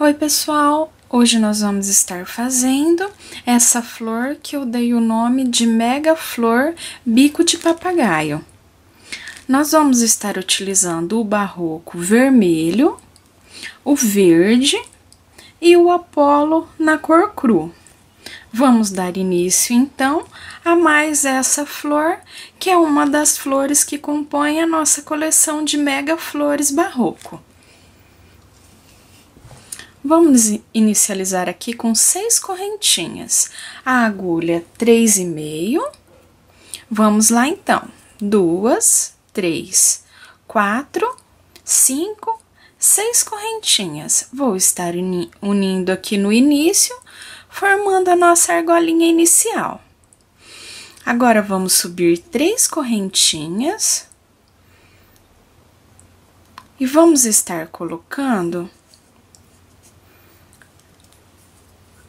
Oi, pessoal! Hoje nós vamos estar fazendo essa flor que eu dei o nome de Mega Flor Bico de Papagaio. Nós vamos estar utilizando o barroco vermelho, o verde e o apolo na cor cru. Vamos dar início, então, a mais essa flor, que é uma das flores que compõe a nossa coleção de mega flores barroco. Vamos inicializar aqui com seis correntinhas. A agulha, três e meio. Vamos lá, então. Duas, três, quatro, cinco, seis correntinhas. Vou estar unindo aqui no início, formando a nossa argolinha inicial. Agora, vamos subir três correntinhas. E vamos estar colocando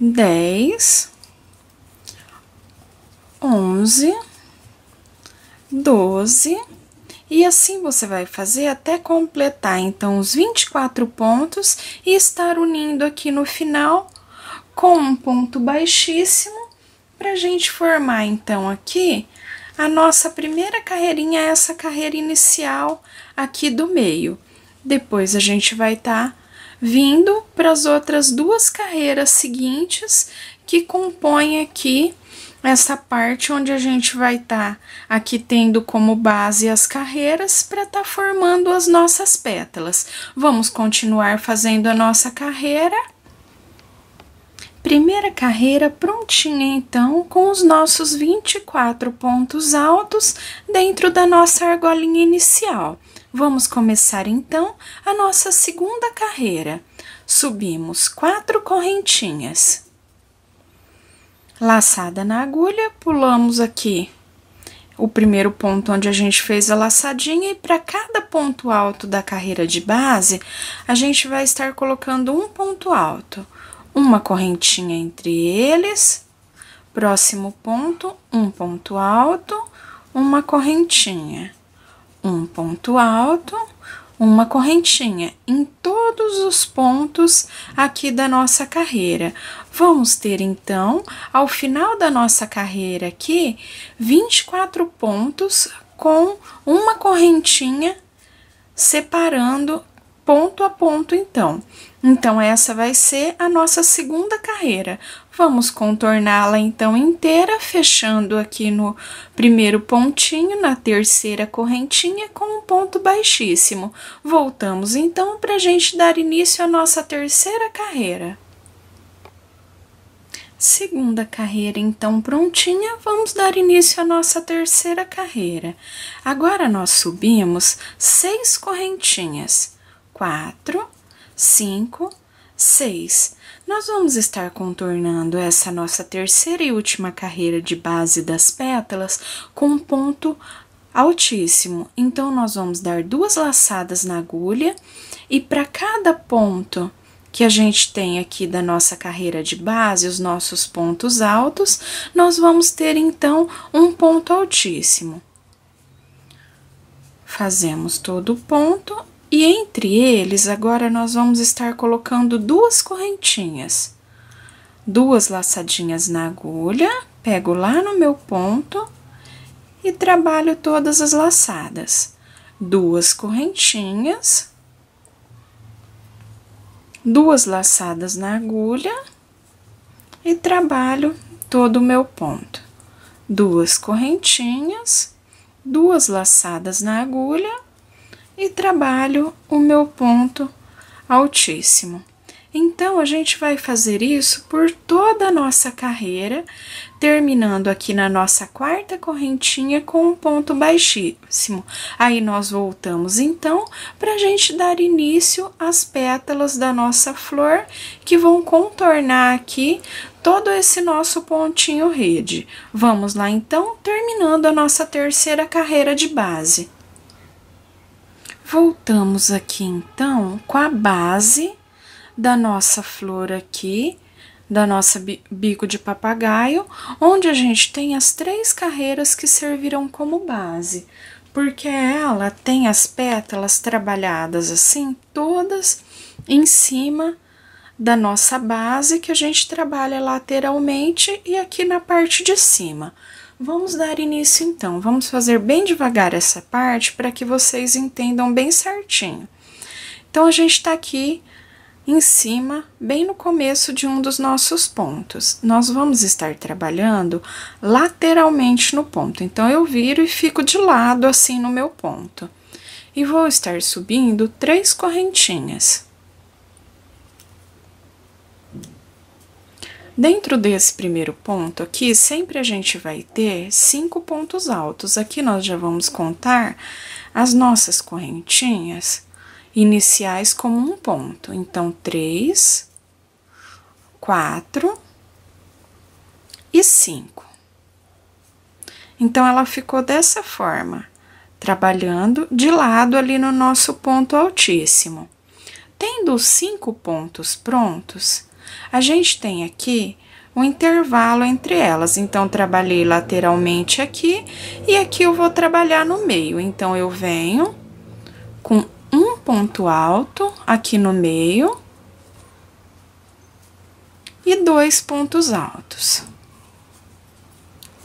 dez, onze, doze, e assim você vai fazer até completar, então, os 24 pontos e estar unindo aqui no final com um ponto baixíssimo para gente formar, então, aqui a nossa primeira carreirinha, essa carreira inicial aqui do meio. Depois a gente vai estar... Tá vindo para as outras duas carreiras seguintes que compõem aqui essa parte onde a gente vai estar tá aqui tendo como base as carreiras para estar tá formando as nossas pétalas. Vamos continuar fazendo a nossa carreira. Primeira carreira prontinha então com os nossos 24 pontos altos dentro da nossa argolinha inicial. Vamos começar então a nossa segunda carreira. Subimos quatro correntinhas. Laçada na agulha, pulamos aqui o primeiro ponto onde a gente fez a laçadinha e para cada ponto alto da carreira de base, a gente vai estar colocando um ponto alto, uma correntinha entre eles, próximo ponto, um ponto alto, uma correntinha um ponto alto, uma correntinha em todos os pontos aqui da nossa carreira. Vamos ter então, ao final da nossa carreira aqui, 24 pontos com uma correntinha separando ponto a ponto então. Então essa vai ser a nossa segunda carreira. Vamos contorná-la então inteira, fechando aqui no primeiro pontinho, na terceira correntinha, com um ponto baixíssimo. Voltamos então para a gente dar início à nossa terceira carreira. Segunda carreira então prontinha, vamos dar início à nossa terceira carreira. Agora nós subimos seis correntinhas, quatro, cinco, seis nós vamos estar contornando essa nossa terceira e última carreira de base das pétalas com um ponto altíssimo. Então, nós vamos dar duas laçadas na agulha e para cada ponto que a gente tem aqui da nossa carreira de base, os nossos pontos altos, nós vamos ter então um ponto altíssimo. Fazemos todo o ponto e entre eles, agora nós vamos estar colocando duas correntinhas. Duas laçadinhas na agulha, pego lá no meu ponto e trabalho todas as laçadas. Duas correntinhas, duas laçadas na agulha e trabalho todo o meu ponto. Duas correntinhas, duas laçadas na agulha e trabalho o meu ponto altíssimo. Então, a gente vai fazer isso por toda a nossa carreira, terminando aqui na nossa quarta correntinha com um ponto baixíssimo. Aí, nós voltamos então para a gente dar início às pétalas da nossa flor, que vão contornar aqui todo esse nosso pontinho rede. Vamos lá, então, terminando a nossa terceira carreira de base. Voltamos aqui então com a base da nossa flor aqui, da nossa bico de papagaio, onde a gente tem as três carreiras que servirão como base, porque ela tem as pétalas trabalhadas assim, todas em cima da nossa base que a gente trabalha lateralmente e aqui na parte de cima. Vamos dar início então, vamos fazer bem devagar essa parte para que vocês entendam bem certinho. Então, a gente está aqui em cima, bem no começo de um dos nossos pontos. Nós vamos estar trabalhando lateralmente no ponto, então eu viro e fico de lado assim no meu ponto. E vou estar subindo três correntinhas. Dentro desse primeiro ponto aqui, sempre a gente vai ter cinco pontos altos. Aqui nós já vamos contar as nossas correntinhas iniciais como um ponto. Então, três, quatro e cinco. Então, ela ficou dessa forma, trabalhando de lado ali no nosso ponto altíssimo. Tendo os cinco pontos prontos, a gente tem aqui um intervalo entre elas. Então, trabalhei lateralmente aqui e aqui eu vou trabalhar no meio. Então, eu venho com um ponto alto aqui no meio e dois pontos altos.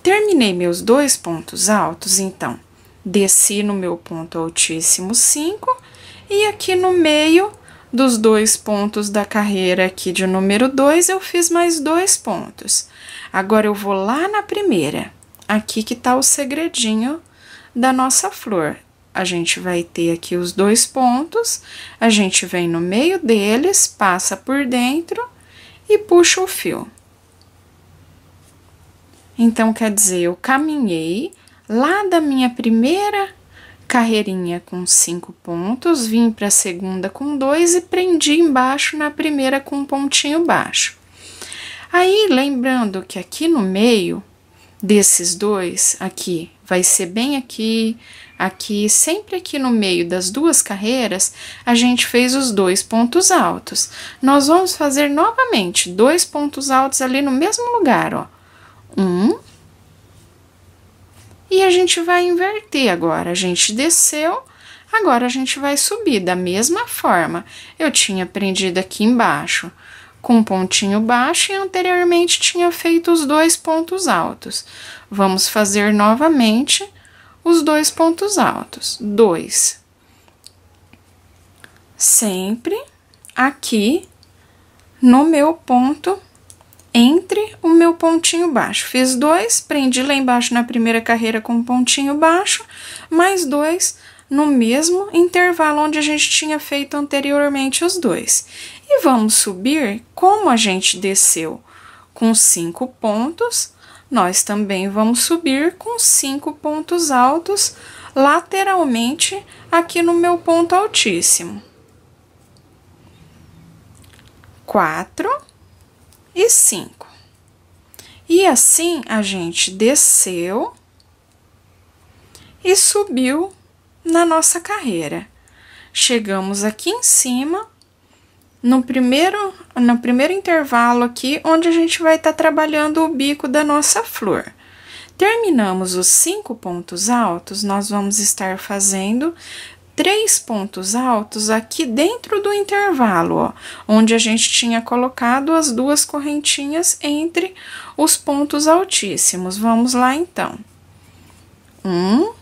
Terminei meus dois pontos altos, então, desci no meu ponto altíssimo 5 e aqui no meio dos dois pontos da carreira aqui de número 2, eu fiz mais dois pontos. Agora eu vou lá na primeira, aqui que tá o segredinho da nossa flor. A gente vai ter aqui os dois pontos, a gente vem no meio deles, passa por dentro e puxa o fio. Então, quer dizer, eu caminhei lá da minha primeira carreirinha com cinco pontos, vim para a segunda com dois e prendi embaixo na primeira com um pontinho baixo. Aí, lembrando que aqui no meio desses dois, aqui, vai ser bem aqui, aqui, sempre aqui no meio das duas carreiras, a gente fez os dois pontos altos. Nós vamos fazer novamente dois pontos altos ali no mesmo lugar, ó. Um, e a gente vai inverter agora. A gente desceu, agora a gente vai subir da mesma forma. Eu tinha prendido aqui embaixo com um pontinho baixo e anteriormente tinha feito os dois pontos altos. Vamos fazer novamente os dois pontos altos. Dois. Sempre aqui no meu ponto entre o meu pontinho baixo. Fiz dois, prendi lá embaixo na primeira carreira com um pontinho baixo, mais dois no mesmo intervalo onde a gente tinha feito anteriormente os dois. E vamos subir como a gente desceu com cinco pontos, nós também vamos subir com cinco pontos altos lateralmente aqui no meu ponto altíssimo. Quatro e 5. E assim a gente desceu e subiu na nossa carreira. Chegamos aqui em cima, no primeiro, no primeiro intervalo aqui, onde a gente vai estar tá trabalhando o bico da nossa flor. Terminamos os cinco pontos altos, nós vamos estar fazendo três pontos altos aqui dentro do intervalo, ó, onde a gente tinha colocado as duas correntinhas entre os pontos altíssimos. Vamos lá, então. Um,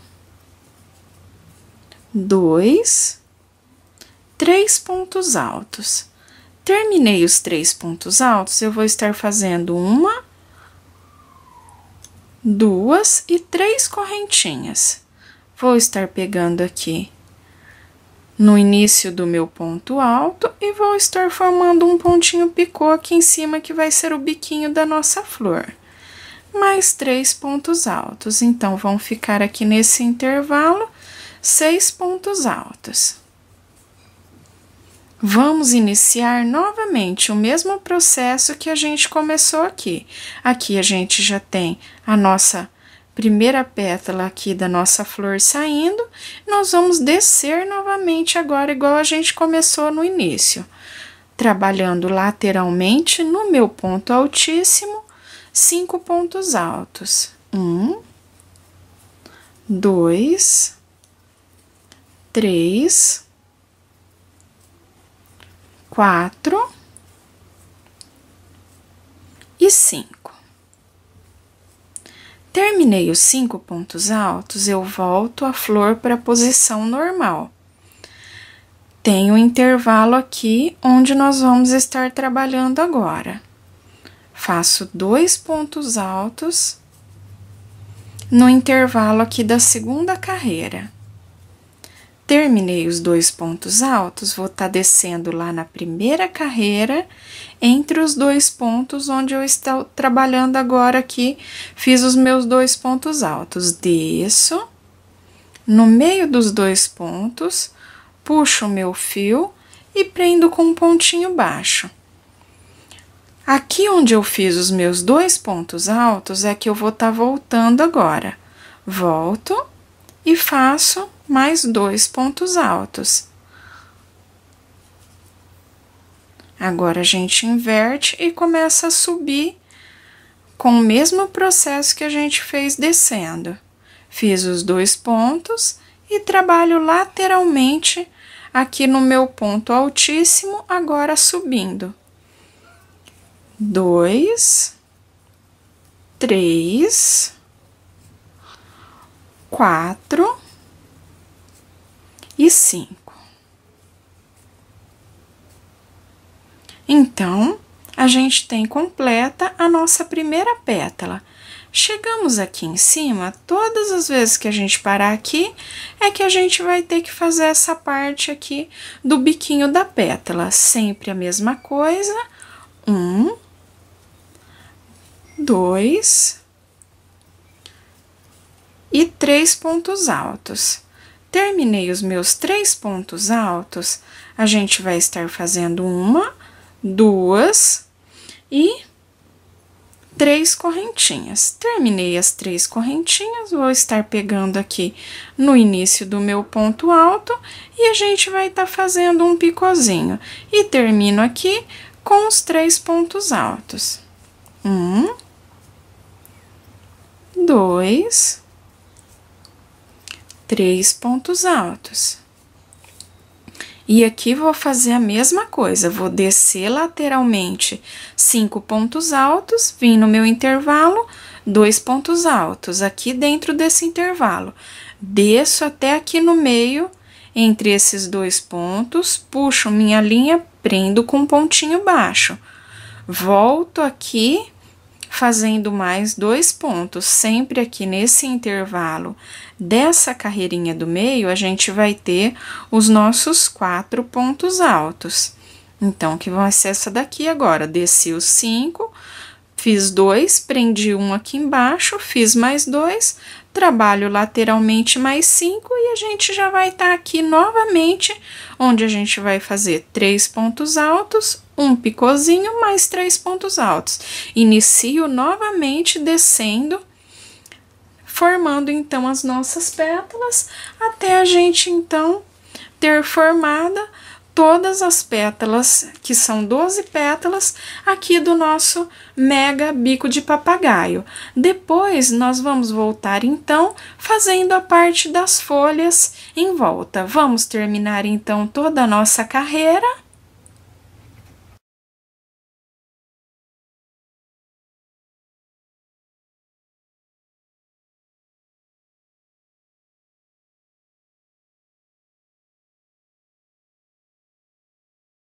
dois, três pontos altos. Terminei os três pontos altos, eu vou estar fazendo uma, duas e três correntinhas. Vou estar pegando aqui no início do meu ponto alto e vou estar formando um pontinho picô aqui em cima que vai ser o biquinho da nossa flor. Mais três pontos altos, então vão ficar aqui nesse intervalo seis pontos altos. Vamos iniciar novamente o mesmo processo que a gente começou aqui. Aqui a gente já tem a nossa primeira pétala aqui da nossa flor saindo, nós vamos descer novamente agora, igual a gente começou no início. Trabalhando lateralmente no meu ponto altíssimo, cinco pontos altos. Um, dois, três, quatro e cinco. Terminei os cinco pontos altos, eu volto a flor para a posição normal. Tem um intervalo aqui onde nós vamos estar trabalhando agora. Faço dois pontos altos no intervalo aqui da segunda carreira. Terminei os dois pontos altos, vou estar tá descendo lá na primeira carreira, entre os dois pontos onde eu estou trabalhando agora aqui, fiz os meus dois pontos altos. Desço, no meio dos dois pontos, puxo o meu fio e prendo com um pontinho baixo. Aqui onde eu fiz os meus dois pontos altos é que eu vou estar tá voltando agora. Volto e faço mais dois pontos altos. Agora a gente inverte e começa a subir com o mesmo processo que a gente fez descendo. Fiz os dois pontos e trabalho lateralmente aqui no meu ponto altíssimo, agora subindo. Dois, três, quatro e cinco. Então, a gente tem completa a nossa primeira pétala. Chegamos aqui em cima, todas as vezes que a gente parar aqui, é que a gente vai ter que fazer essa parte aqui do biquinho da pétala. Sempre a mesma coisa. Um, dois, e três pontos altos. Terminei os meus três pontos altos, a gente vai estar fazendo uma, duas e três correntinhas. Terminei as três correntinhas, vou estar pegando aqui no início do meu ponto alto e a gente vai estar tá fazendo um picozinho. E termino aqui com os três pontos altos. Um, dois, três pontos altos. E aqui vou fazer a mesma coisa, vou descer lateralmente cinco pontos altos, vim no meu intervalo, dois pontos altos aqui dentro desse intervalo. Desço até aqui no meio, entre esses dois pontos, puxo minha linha, prendo com um pontinho baixo. Volto aqui fazendo mais dois pontos. Sempre aqui nesse intervalo dessa carreirinha do meio, a gente vai ter os nossos quatro pontos altos. Então, que vão ser essa daqui agora. Desci os cinco, fiz dois, prendi um aqui embaixo, fiz mais dois, trabalho lateralmente mais 5 e a gente já vai estar tá aqui novamente, onde a gente vai fazer três pontos altos, um picozinho mais três pontos altos. Inicio novamente descendo, formando então as nossas pétalas, até a gente então ter formada todas as pétalas, que são 12 pétalas, aqui do nosso mega bico de papagaio. Depois, nós vamos voltar, então, fazendo a parte das folhas em volta. Vamos terminar, então, toda a nossa carreira